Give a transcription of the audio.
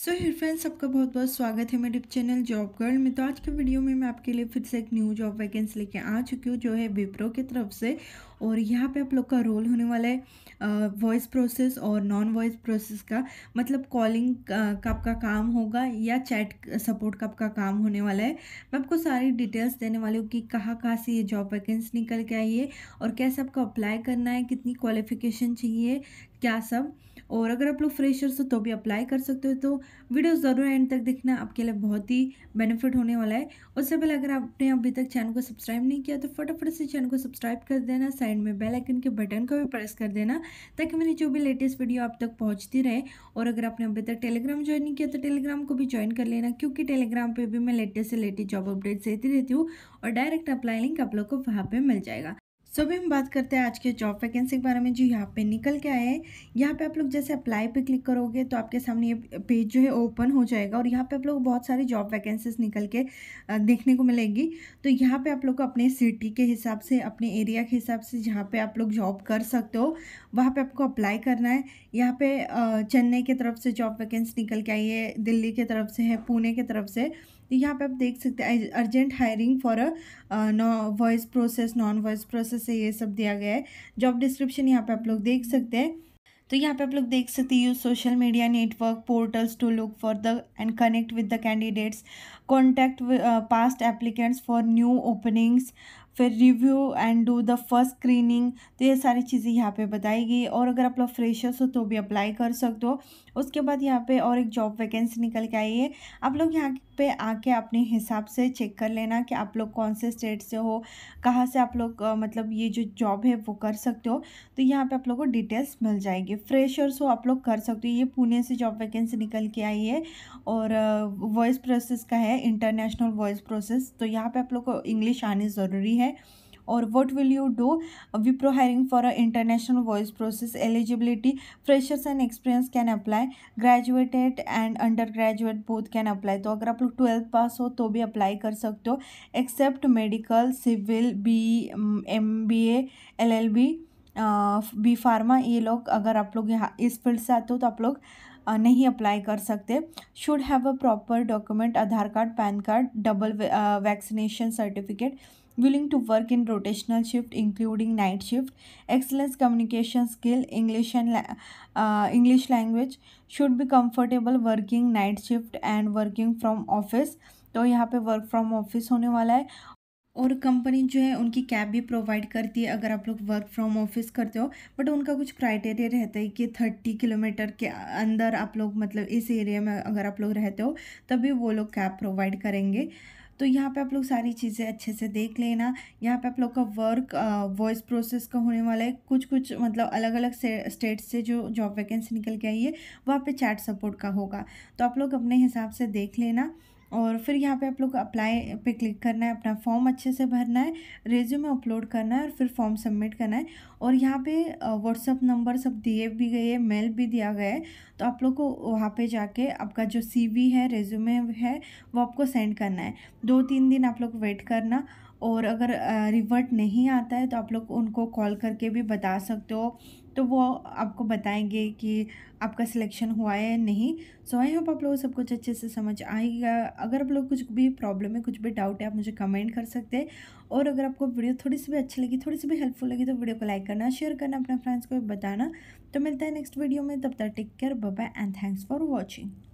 so here friends आपका बहुत बहुत स्वागत है मेरे चैनल जॉब गर्ल में तो आज के वीडियो में मैं आपके लिए फिर से एक न्यू जॉब वैकेंसी लेके आ चुकी हूँ जो है विप्रो की तरफ से और यहाँ पे आप लोग का रोल होने वाला है वॉइस प्रोसेस और नॉन वॉइस प्रोसेस का मतलब कॉलिंग का आपका काम होगा या चैट सपोर्ट का आपका काम होने वाला है मैं आपको सारी डिटेल्स देने वाली हूँ कि कहाँ कहाँ से ये जॉब वैकेंसी निकल के आई है और कैसे आपको अप्लाई करना है कितनी क्वालिफिकेशन चाहिए क्या सब और अगर आप लोग फ्रेशर्स हो तो भी अप्लाई कर सकते हो तो वीडियो ज़रूर एंड तक देखना आपके लिए बहुत ही बेनिफिट होने वाला है उससे पहले अगर आपने अभी तक चैनल को सब्सक्राइब नहीं किया तो फटाफट से चैनल को सब्सक्राइब कर देना साइड में बेल आइकन के बटन को भी प्रेस कर देना ताकि मेरी जो भी लेटेस्ट वीडियो आप तक पहुँचती रहे और अगर आपने अभी तक टेलीग्राम ज्वाइन नहीं किया तो टेलीग्राम को भी ज्वाइन कर लेना क्योंकि टेलीग्राम पर भी मैं लेटेस्ट से लेटेस्ट जॉब अपडेट्स देती रहती हूँ और डायरेक्ट अप्लाई लिंक आप लोग को वहाँ पर मिल जाएगा सो भी हम बात करते हैं आज के जॉब वैकेंसी के बारे में जो यहाँ पे निकल के आए हैं यहाँ पे आप लोग जैसे अप्लाई पे क्लिक करोगे तो आपके सामने ये पेज जो है ओपन हो जाएगा और यहाँ पे आप लोग बहुत सारी जॉब वैकेंसीज निकल के देखने को मिलेगी तो यहाँ पे आप लोग को अपने सिटी के हिसाब से अपने एरिया के हिसाब से जहाँ पर आप लोग जॉब कर सकते हो वहाँ पर आपको अप्लाई करना है यहाँ पर चेन्नई की तरफ से जॉब वैकेंसी निकल के आई है दिल्ली की तरफ से है पुणे की तरफ से तो यहाँ पे आप देख सकते हैं urgent hiring for a voice process non voice process है ये सब दिया गया है जॉब डिस्क्रिप्शन यहाँ पे आप लोग देख सकते हैं तो यहाँ पे आप लोग देख सकते हैं use social media network portals to look for the and connect with the candidates contact past applicants for new openings फिर review and do the first screening तो ये सारी चीज़ें यहाँ पे बताई गई और अगर आप लोग फ्रेशर्स हो तो भी अप्लाई कर सकते हो उसके बाद यहाँ पे और एक जॉब वैकेंसी निकल के आई है आप लोग यहाँ पे आके अपने हिसाब से चेक कर लेना कि आप लोग कौन से स्टेट से हो कहाँ से आप लोग मतलब ये जो जॉब है वो कर सकते हो तो यहाँ पर आप लोग को डिटेल्स मिल जाएगी फ्रेशर्स हो आप लोग कर सकते हो ये पुणे से जॉब वैकेंसी निकल के आई है और वॉइस प्रोसेस का है इंटरनेशनल वॉइस प्रोसेस तो यहाँ पर आप लोग को इंग्लिश आनी ज़रूरी है है और will you do Wipro hiring for a international voice process eligibility freshers and experience can apply graduated and under graduate both can apply तो अगर आप लोग ट्वेल्थ पास हो तो भी अप्लाई कर सकते हो except medical civil B M B L L B B pharma ये लोग अगर आप लोग यहाँ इस फील्ड से आते हो तो आप लोग uh, नहीं अप्लाई कर सकते should have a proper document Aadhaar card PAN card double vaccination certificate willing to work in rotational shift including night shift excellent communication skill english and uh, english language should be comfortable working night shift and working from office तो यहाँ पे work from office होने वाला है और company जो है उनकी कैब भी प्रोवाइड करती है अगर आप लोग वर्क फ्रॉम ऑफिस करते हो बट उनका कुछ क्राइटेरिया रहता है कि थर्टी किलोमीटर के अंदर आप लोग मतलब इस एरिया में अगर आप लोग रहते हो तभी वो लोग कैब प्रोवाइड करेंगे तो यहाँ पे आप लोग सारी चीज़ें अच्छे से देख लेना यहाँ पे आप लोग का वर्क वॉइस प्रोसेस का होने वाला है कुछ कुछ मतलब अलग अलग स्टेट से जो जॉब वैकेंसी निकल के आई है वहाँ पर चैट सपोर्ट का होगा तो आप लोग अपने हिसाब से देख लेना और फिर यहाँ पे आप लोग अप्लाई पे क्लिक करना है अपना फॉर्म अच्छे से भरना है रेज्यूमे अपलोड करना है और फिर फॉर्म सबमिट करना है और यहाँ पे व्हाट्सअप नंबर सब दिए भी गए हैं मेल भी दिया गया है तो आप लोग को वहाँ पे जाके आपका जो सीवी है रेज्यूमे है वो आपको सेंड करना है दो तीन दिन आप लोग वेट करना और अगर रिवर्ट नहीं आता है तो आप लोग उनको कॉल करके भी बता सकते हो तो वो आपको बताएंगे कि आपका सिलेक्शन हुआ है नहीं सो आई होप आप लोग सब कुछ अच्छे से समझ आएगा अगर आप लोग कुछ भी प्रॉब्लम है कुछ भी डाउट है आप मुझे कमेंट कर सकते हैं और अगर आपको वीडियो थोड़ी सी भी अच्छी लगी थोड़ी सी भी हेल्पफुल लगी तो वीडियो को लाइक करना शेयर करना अपने फ्रेंड्स को भी बताना तो मिलता है नेक्स्ट वीडियो में तब तक take care bye and thanks for watching